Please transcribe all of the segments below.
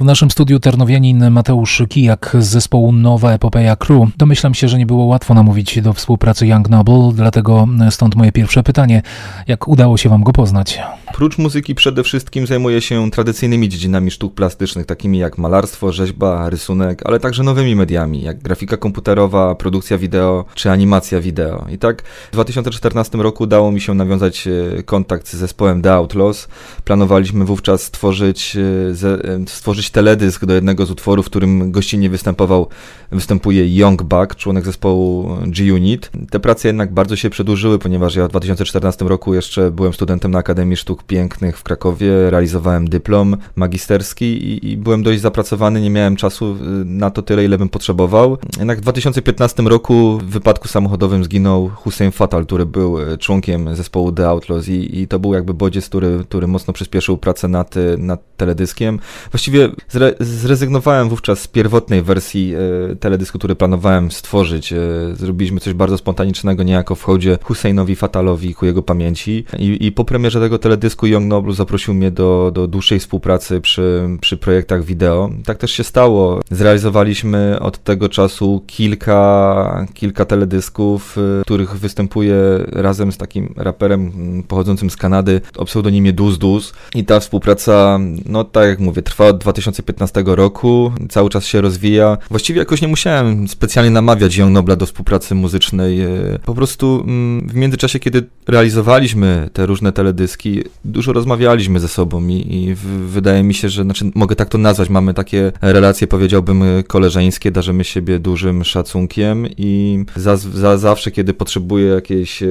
W naszym studiu ternowianin Mateusz Kijak z zespołu Nowa Epopeja Crew. Domyślam się, że nie było łatwo namówić do współpracy Young Noble, dlatego stąd moje pierwsze pytanie. Jak udało się wam go poznać? Prócz muzyki przede wszystkim zajmuję się tradycyjnymi dziedzinami sztuk plastycznych, takimi jak malarstwo, rzeźba, rysunek, ale także nowymi mediami, jak grafika komputerowa, produkcja wideo czy animacja wideo. I tak w 2014 roku udało mi się nawiązać e, kontakt z zespołem The Outlaws. Planowaliśmy wówczas stworzyć, e, e, stworzyć teledysk do jednego z utworów, w którym gościnnie występował, występuje Young Buck, członek zespołu G-Unit. Te prace jednak bardzo się przedłużyły, ponieważ ja w 2014 roku jeszcze byłem studentem na Akademii Sztuk Pięknych w Krakowie, realizowałem dyplom magisterski i, i byłem dość zapracowany, nie miałem czasu y, na to tyle, ile bym potrzebował. Jednak w 2015 roku w wypadku samochodowym zginął Hussein Fatal, który był y, członkiem zespołu The Outlaws i, i to był jakby bodziec, który, który mocno przyspieszył pracę nad, y, nad teledyskiem. Właściwie Zre zrezygnowałem wówczas z pierwotnej wersji e, teledysku, który planowałem stworzyć. E, zrobiliśmy coś bardzo spontanicznego, niejako w hołdzie Husseinowi Fatalowi ku jego pamięci. I, i po premierze tego teledysku Young Noblu zaprosił mnie do, do dłuższej współpracy przy, przy projektach wideo. Tak też się stało. Zrealizowaliśmy od tego czasu kilka, kilka teledysków, e, w których występuję razem z takim raperem mm, pochodzącym z Kanady o pseudonimie Duz Duz. I ta współpraca, no tak jak mówię, trwa od 2000 2015 roku, cały czas się rozwija. Właściwie jakoś nie musiałem specjalnie namawiać ją Nobla do współpracy muzycznej. E, po prostu mm, w międzyczasie, kiedy realizowaliśmy te różne teledyski, dużo rozmawialiśmy ze sobą i, i wydaje mi się, że, znaczy mogę tak to nazwać, mamy takie relacje, powiedziałbym, koleżeńskie, darzymy siebie dużym szacunkiem i za, za zawsze, kiedy potrzebuję jakiejś, e,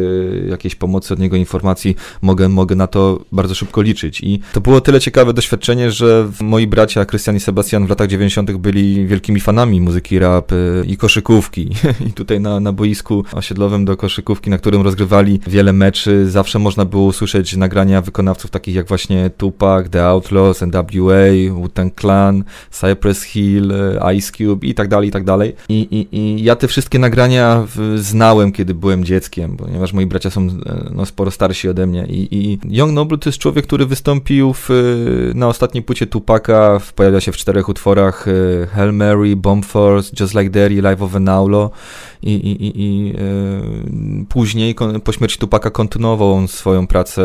jakiejś pomocy od niego, informacji, mogę, mogę na to bardzo szybko liczyć. I to było tyle ciekawe doświadczenie, że moi bracia Marta, Krystian i Sebastian w latach 90. byli wielkimi fanami muzyki rap y, i koszykówki. I tutaj na, na boisku osiedlowym do koszykówki, na którym rozgrywali wiele meczy, zawsze można było usłyszeć nagrania wykonawców takich jak właśnie Tupac, The Outlaws, NWA, Wu-Tang Clan, Cypress Hill, y, Ice Cube i tak dalej, i tak dalej. I, i, i ja te wszystkie nagrania znałem, kiedy byłem dzieckiem, ponieważ moi bracia są y, no, sporo starsi ode mnie. I, i Young Noble to jest człowiek, który wystąpił w, na ostatniej płycie Tupaka w pojawia się w czterech utworach y, Hail Mary, Bomb Force, Just Like Derry, Live of an Aulo. i, i, i y, później po śmierci Tupaka kontynuował on swoją pracę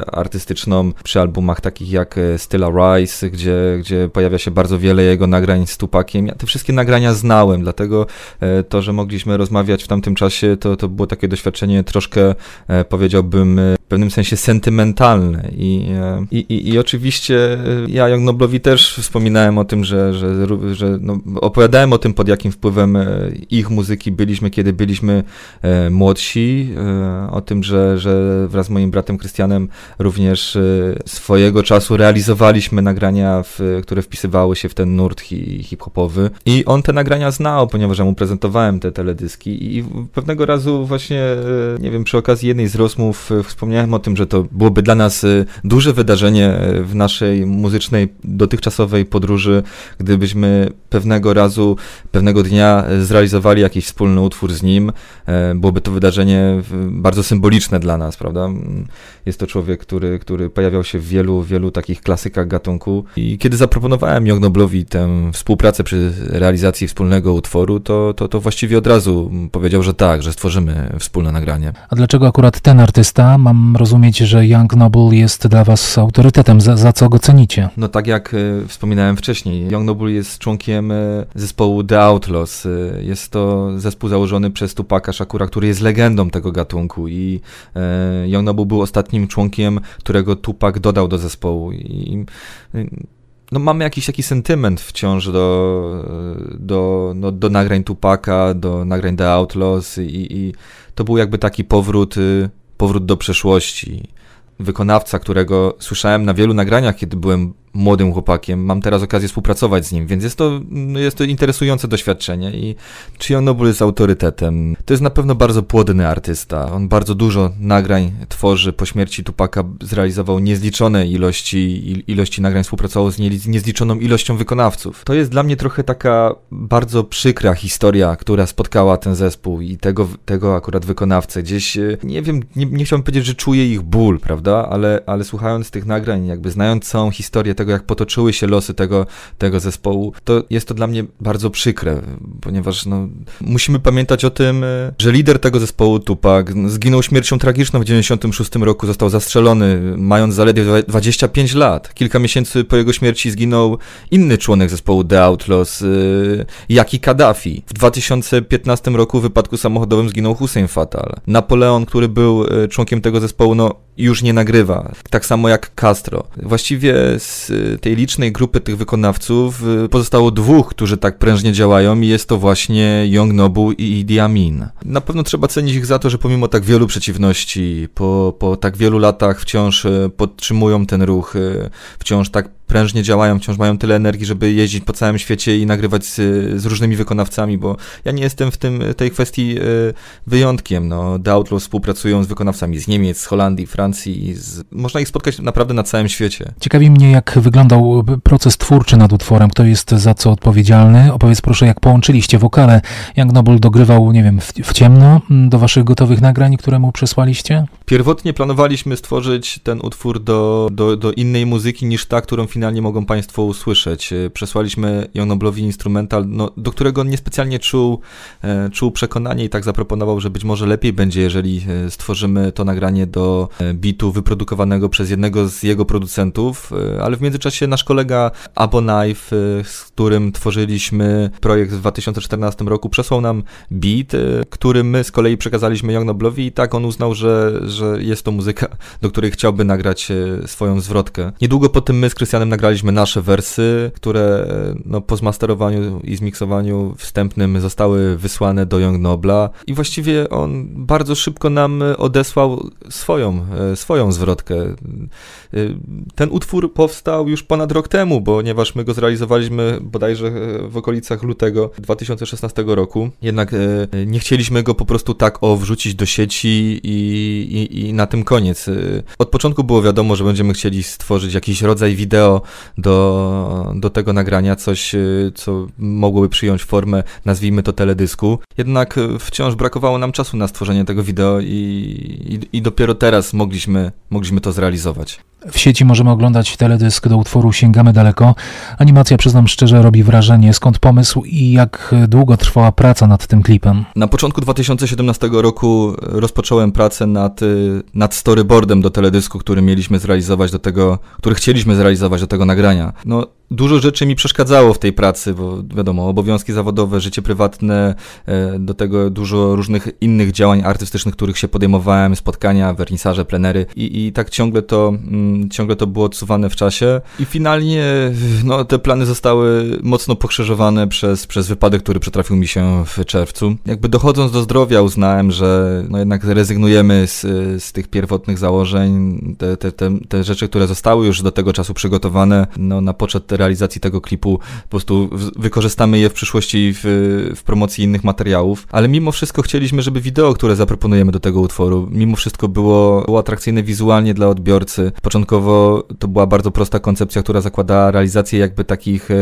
e, artystyczną przy albumach takich jak e, Stilla Rise, gdzie, gdzie pojawia się bardzo wiele jego nagrań z Tupakiem. Ja te wszystkie nagrania znałem, dlatego e, to, że mogliśmy rozmawiać w tamtym czasie, to, to było takie doświadczenie troszkę, e, powiedziałbym, e, w pewnym sensie sentymentalne i, e, i, i, i oczywiście ja jak Noblowi też też wspominałem o tym, że, że, że no, opowiadałem o tym, pod jakim wpływem e, ich muzyki byliśmy, kiedy byliśmy e, młodsi, e, o tym, że, że wraz z moim bratem Krystianem również e, swojego czasu realizowaliśmy nagrania, w, które wpisywały się w ten nurt hi, hip-hopowy. I on te nagrania znał, ponieważ ja mu prezentowałem te teledyski i pewnego razu właśnie, e, nie wiem, przy okazji jednej z rozmów e, wspomniałem o tym, że to byłoby dla nas duże wydarzenie w naszej muzycznej dotychczas bezstresowej podróży, gdybyśmy pewnego razu, pewnego dnia e, zrealizowali jakiś wspólny utwór z nim. E, byłoby to wydarzenie bardzo symboliczne dla nas, prawda? Mm, jest to człowiek, który, który pojawiał się w wielu, wielu takich klasykach gatunku. I kiedy zaproponowałem Jognoblowi tę współpracę przy realizacji wspólnego utworu, to, to, to właściwie od razu powiedział, że tak, że stworzymy wspólne nagranie. A dlaczego akurat ten artysta? Mam rozumieć, że Young Noble jest dla was autorytetem, za, za co go cenicie? No tak jak e, wspominałem wcześniej. Young Noble jest członkiem e, zespołu The Outlaws. E, jest to zespół założony przez Tupaka Shakura, który jest legendą tego gatunku i e, Young Noble był ostatnim członkiem, którego Tupak dodał do zespołu. I no mamy jakiś taki sentyment wciąż do, do, no, do nagrań Tupaka, do nagrań The Outlaws i, i to był jakby taki powrót, powrót do przeszłości. Wykonawca, którego słyszałem na wielu nagraniach, kiedy byłem młodym chłopakiem. Mam teraz okazję współpracować z nim, więc jest to, jest to interesujące doświadczenie i Chio jest autorytetem. To jest na pewno bardzo płodny artysta. On bardzo dużo nagrań tworzy. Po śmierci Tupaka zrealizował niezliczone ilości, ilości nagrań, współpracował z niezliczoną ilością wykonawców. To jest dla mnie trochę taka bardzo przykra historia, która spotkała ten zespół i tego, tego akurat wykonawcę. Gdzieś, e, nie wiem, nie, nie chciałbym powiedzieć, że czuję ich ból, prawda, ale, ale słuchając tych nagrań, jakby znając całą historię tego, tego, jak potoczyły się losy tego, tego zespołu, to jest to dla mnie bardzo przykre, ponieważ no, musimy pamiętać o tym, e, że lider tego zespołu, Tupac, zginął śmiercią tragiczną w 1996 roku, został zastrzelony, mając zaledwie 25 lat. Kilka miesięcy po jego śmierci zginął inny członek zespołu The Outlaws, e, Jaki Kaddafi. W 2015 roku w wypadku samochodowym zginął Hussein Fatal. Napoleon, który był e, członkiem tego zespołu, no już nie nagrywa. Tak samo jak Castro. Właściwie z y, tej licznej grupy tych wykonawców y, pozostało dwóch, którzy tak prężnie działają i jest to właśnie Young Nobu i Idi Amin. Na pewno trzeba cenić ich za to, że pomimo tak wielu przeciwności, po, po tak wielu latach wciąż y, podtrzymują ten ruch, wciąż tak prężnie działają, wciąż mają tyle energii, żeby jeździć po całym świecie i nagrywać z, z różnymi wykonawcami, bo ja nie jestem w tym, tej kwestii e, wyjątkiem. No, The Outlaw współpracują z wykonawcami z Niemiec, z Holandii, Francji. Z... Można ich spotkać naprawdę na całym świecie. Ciekawi mnie, jak wyglądał e, proces twórczy nad utworem. Kto jest za co odpowiedzialny? Opowiedz proszę, jak połączyliście wokale. Jak Noble dogrywał, nie wiem, w, w ciemno do waszych gotowych nagrań, które mu przesłaliście? Pierwotnie planowaliśmy stworzyć ten utwór do, do, do innej muzyki niż ta, którą finalizowaliśmy finalnie mogą Państwo usłyszeć. E, przesłaliśmy Jonoblowi instrumental, no, do którego on niespecjalnie czuł, e, czuł przekonanie i tak zaproponował, że być może lepiej będzie, jeżeli e, stworzymy to nagranie do bitu wyprodukowanego przez jednego z jego producentów, ale w międzyczasie nasz kolega Abonife, z którym tworzyliśmy projekt w 2014 roku, przesłał nam beat, który my z kolei przekazaliśmy Jonoblowi i tak on uznał, że, że jest to muzyka, do której chciałby nagrać swoją zwrotkę. Niedługo po tym my z Krystianem nagraliśmy nasze wersy, które no, po zmasterowaniu i zmiksowaniu wstępnym zostały wysłane do Young Nobla i właściwie on bardzo szybko nam odesłał swoją, e, swoją zwrotkę. E, ten utwór powstał już ponad rok temu, ponieważ my go zrealizowaliśmy bodajże e, w okolicach lutego 2016 roku. Jednak nie chcieliśmy go po prostu tak o wrzucić do sieci i, i, i na tym koniec. Od początku było wiadomo, że będziemy chcieli stworzyć jakiś rodzaj wideo do, do, tego nagrania coś, y, co mogłoby przyjąć formę, nazwijmy to teledysku. Jednak y, wciąż brakowało nam czasu na stworzenie tego wideo i, i, i dopiero teraz mogliśmy mogliśmy to zrealizować. W sieci możemy oglądać teledysk do utworu Sięgamy Daleko. Animacja, przyznam szczerze, robi wrażenie. Skąd pomysł i jak długo trwała praca nad tym klipem? Na początku 2017 roku rozpocząłem pracę nad, y, nad storyboardem do teledysku, który mieliśmy zrealizować do tego, który chcieliśmy zrealizować do tego nagrania. No, dużo rzeczy mi przeszkadzało w tej pracy, bo wiadomo, obowiązki zawodowe, życie prywatne, e, do tego dużo różnych innych działań artystycznych, których się podejmowałem, spotkania, wernisaże, plenery i, i i tak ciągle to, mm, ciągle to było odsuwane w czasie. I finalnie no, te plany zostały mocno pokrzyżowane przez, przez wypadek, który przytrafił mi się w czerwcu. Jakby dochodząc do zdrowia uznałem, że no, jednak rezygnujemy z, z tych pierwotnych założeń. Te, te, te, te rzeczy, które zostały już do tego czasu przygotowane no, na poczet realizacji tego klipu, po prostu wykorzystamy je w przyszłości w, w promocji innych materiałów. Ale mimo wszystko chcieliśmy, żeby wideo, które zaproponujemy do tego utworu, mimo wszystko było, było atrakcyjne wizualnie wizualnie dla odbiorcy. Początkowo to była bardzo prosta koncepcja, która zakładała realizację jakby takich e,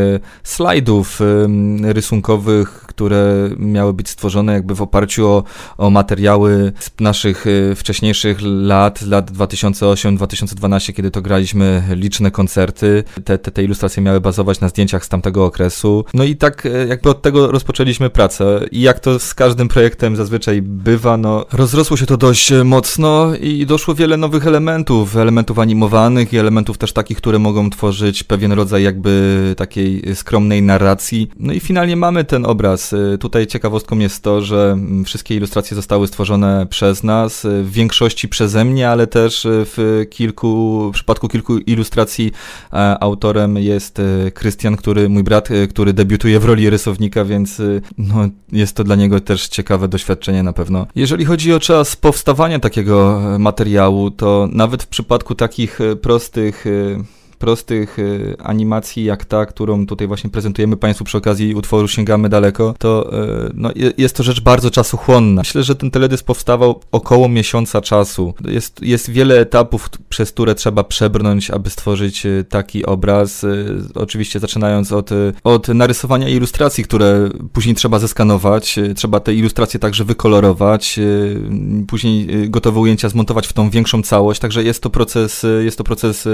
slajdów e, rysunkowych, które miały być stworzone jakby w oparciu o, o materiały z naszych e, wcześniejszych lat, lat 2008-2012, kiedy to graliśmy liczne koncerty. Te, te, te ilustracje miały bazować na zdjęciach z tamtego okresu. No i tak jakby od tego rozpoczęliśmy pracę. I jak to z każdym projektem zazwyczaj bywa, no rozrosło się to dość mocno i doszło wiele nowych elementów elementów, elementów animowanych i elementów też takich, które mogą tworzyć pewien rodzaj jakby takiej skromnej narracji. No i finalnie mamy ten obraz. Y, tutaj ciekawostką jest to, że mm, wszystkie ilustracje zostały stworzone przez nas, y, w większości przeze mnie, ale też y, w kilku, w przypadku kilku ilustracji e, autorem jest Krystian, który, mój brat, który debiutuje w roli rysownika, więc no, jest to dla niego też ciekawe doświadczenie na pewno. Jeżeli chodzi o czas powstawania takiego e, materiału, to nawet w przypadku takich e, prostych e, prostych y, animacji jak ta, którą tutaj właśnie prezentujemy Państwu przy okazji utworu Sięgamy Daleko, to y, no, jest to rzecz bardzo czasochłonna. Myślę, że ten teledysk powstawał około miesiąca czasu. Jest, jest wiele etapów, przez które trzeba przebrnąć, aby stworzyć y, taki obraz. Oczywiście zaczynając od, od narysowania ilustracji, które później trzeba zeskanować, trzeba te ilustracje także wykolorować, później gotowe ujęcia zmontować w tą większą całość, także jest to proces, jest to proces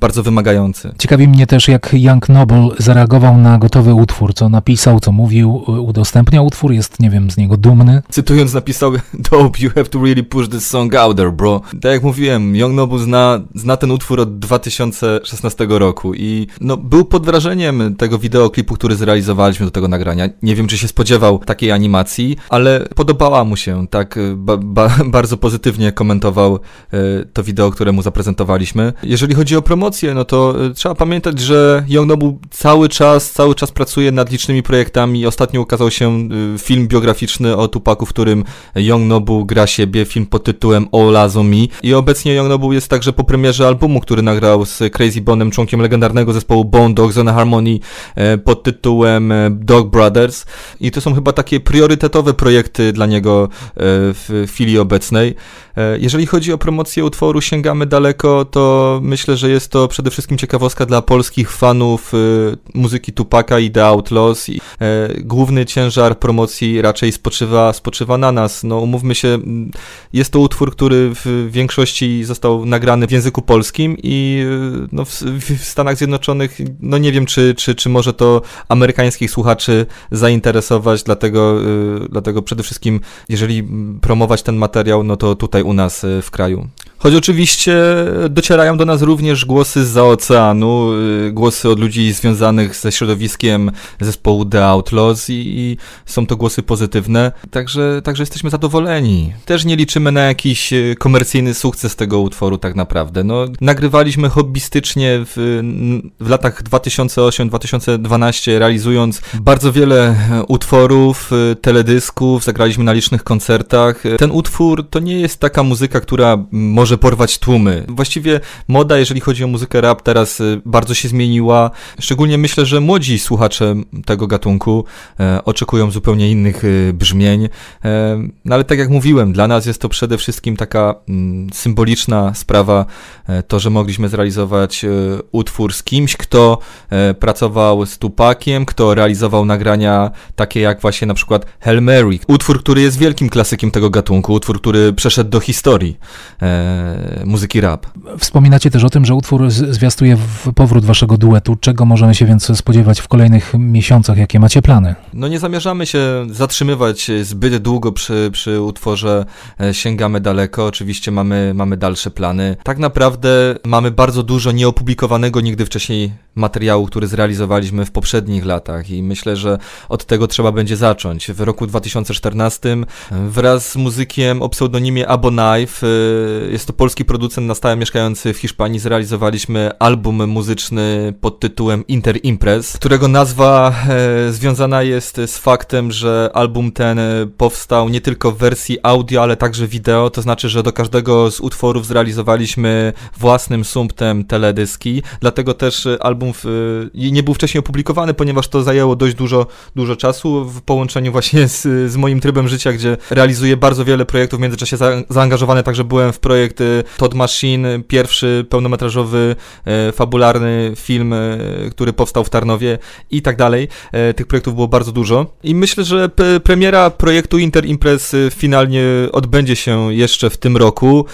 bardzo wymagający wymagający. Ciekawi mnie też, jak Young Noble zareagował na gotowy utwór, co napisał, co mówił, udostępniał utwór, jest, nie wiem, z niego dumny. Cytując napisał, dope, you have to really push this song out there, bro. Tak jak mówiłem, Young Noble zna, zna ten utwór od 2016 roku i no, był pod wrażeniem tego wideoklipu, który zrealizowaliśmy do tego nagrania. Nie wiem, czy się spodziewał takiej animacji, ale podobała mu się, tak ba, ba, bardzo pozytywnie komentował y, to wideo, które mu zaprezentowaliśmy. Jeżeli chodzi o promocję, no to E, trzeba pamiętać, że Youngnobu cały czas, cały czas pracuje nad licznymi projektami. Ostatnio ukazał się e, film biograficzny o Tupaku, w którym Nobu gra siebie, film pod tytułem All Lazo Me. I obecnie Nobu jest także po premierze albumu, który nagrał z Crazy Bonem, członkiem legendarnego zespołu Bone Dogs Harmony e, pod tytułem Dog Brothers. I to są chyba takie priorytetowe projekty dla niego w chwili obecnej. E, jeżeli chodzi o promocję utworu Sięgamy Daleko, to myślę, że jest to przede wszystkim ciekawostka dla polskich fanów e, muzyki Tupaka i The Outlaws. E, główny ciężar promocji raczej spoczywa, spoczywa na nas. No umówmy się, jest to utwór, który w większości został nagrany w języku polskim i no, w, w Stanach Zjednoczonych, no nie wiem, czy, czy, czy może to amerykańskich słuchaczy zainteresować, dlatego, dlatego przede wszystkim, jeżeli promować ten materiał, no to tutaj u nas y, w kraju. Choć oczywiście docierają do nas również głosy z za oceanu, y, głosy od ludzi związanych ze środowiskiem zespołu The Outlaws i, i, są to głosy pozytywne, także, także jesteśmy zadowoleni. Też nie liczymy na jakiś y, komercyjny sukces tego utworu tak naprawdę. No, nagrywaliśmy hobbystycznie w, w latach 2008-2012, realizując bardzo wiele utworów, teledysków, zagraliśmy na licznych koncertach. Ten utwór to nie jest tak taka muzyka, która może porwać tłumy. Właściwie moda, jeżeli chodzi o muzykę rap, teraz y, bardzo się zmieniła. Szczególnie myślę, że młodzi słuchacze tego gatunku e, oczekują zupełnie innych y, brzmień. E, no ale tak jak mówiłem, dla nas jest to przede wszystkim taka mm, symboliczna sprawa, e, to, że mogliśmy zrealizować utwór z kimś, kto pracował z Tupakiem, kto realizował nagrania takie jak właśnie na przykład Hell Mary. Utwór, który jest wielkim klasykiem tego gatunku, utwór, który przeszedł do historii e, muzyki rap. Wspominacie też o tym, że utwór zwiastuje powrót waszego duetu. Czego możemy się więc spodziewać w kolejnych miesiącach? Jakie macie plany? No nie zamierzamy się zatrzymywać zbyt długo przy, przy utworze e, Sięgamy Daleko. Oczywiście mamy, mamy dalsze plany. Tak naprawdę mamy bardzo dużo nieopublikowanego nigdy wcześniej materiału, który zrealizowaliśmy w poprzednich latach i myślę, że od tego trzeba będzie zacząć. W roku 2014 e, wraz z muzykiem o pseudonimie Abon Knife. Y, jest to polski producent na stałe mieszkający w Hiszpanii. Zrealizowaliśmy album muzyczny pod tytułem Inter Impress, którego nazwa e, związana jest z faktem, że album ten e, powstał nie tylko w wersji audio, ale także wideo. To znaczy, że do każdego z utworów zrealizowaliśmy własnym sumptem teledyski. Dlatego też e, album nie był wcześniej opublikowany, ponieważ to zajęło dość dużo, dużo czasu w połączeniu właśnie z, z moim trybem życia, gdzie realizuję bardzo wiele projektów, w międzyczasie za, za zaangażowany, także byłem w projekt y, Todd Machine, pierwszy pełnometrażowy, y, fabularny film, y, który powstał w Tarnowie i tak dalej. Tych projektów było bardzo dużo i myślę, że premiera projektu Inter finalnie odbędzie się jeszcze w tym roku.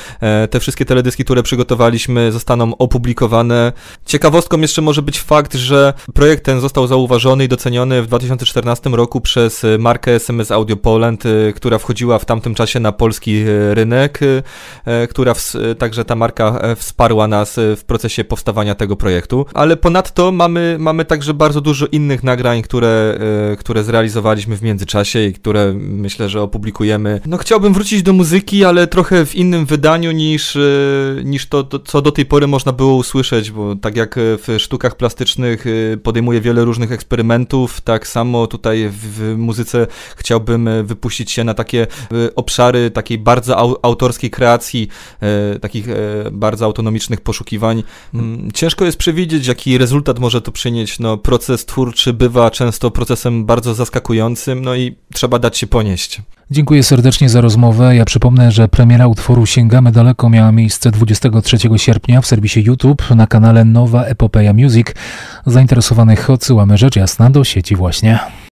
Te wszystkie teledyski, które przygotowaliśmy, zostaną opublikowane. Ciekawostką jeszcze może być fakt, że projekt ten został zauważony i doceniony w 2014 roku przez markę SMS Audio Poland, która wchodziła w tamtym czasie na polski rynek Y, e, która w, y, także ta marka e, wsparła nas y, w procesie powstawania tego projektu. Ale ponadto mamy, mamy także bardzo dużo innych nagrań, które, e, które zrealizowaliśmy w międzyczasie i które myślę, że opublikujemy. No chciałbym wrócić do muzyki, ale trochę w innym wydaniu niż, niż to, to co do tej pory można było usłyszeć, bo tak jak w sztukach plastycznych podejmuję wiele różnych eksperymentów, tak samo tutaj w muzyce chciałbym wypuścić się na takie obszary takiej bardzo autorskiej kreacji, e, takich e, bardzo autonomicznych poszukiwań. Mm, ciężko jest przewidzieć, jaki rezultat może to przynieść. No, proces twórczy bywa często procesem bardzo zaskakującym, no i trzeba dać się ponieść. Dziękuję serdecznie za rozmowę. Ja przypomnę, że premiera utworu Sięgamy Daleko miała miejsce 23 sierpnia w serwisie YouTube na kanale Nowa Epopeja Music. Zainteresowanych odsyłamy rzecz jasna do sieci właśnie.